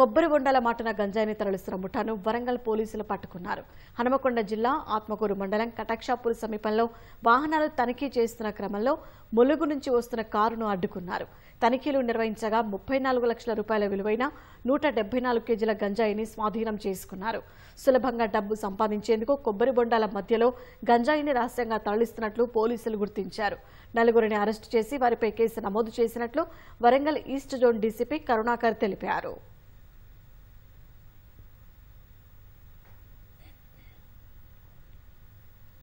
కొబ్బరి బొండాల మాటన గంజాయిని తరలిస్తున్న ముఠాను వరంగల్ పోలీసులు పట్టుకున్నారు హనుమకొండ జిల్లా ఆత్మకూరు మండలం కటాక్షాపూర్ సమీపంలో వాహనాలు తనిఖీ చేస్తున్న క్రమంలో ములుగు నుంచి వస్తున్న కారును అడ్డుకున్నారు తనిఖీలు నిర్వహించగా ముప్పై లక్షల రూపాయల విలువైన నూట కేజీల గంజాయిని స్వాధీనం చేసుకున్నారు సులభంగా డబ్బు సంపాదించేందుకు కొబ్బరి బొండాల మధ్యలో గంజాయిని రహస్యంగా తరలిస్తున్నట్లు పోలీసులు గుర్తించారు నలుగురిని అరెస్టు చేసి వారిపై కేసు నమోదు చేసినట్లు Warangal east zone DCP Karunakar తెలిపారు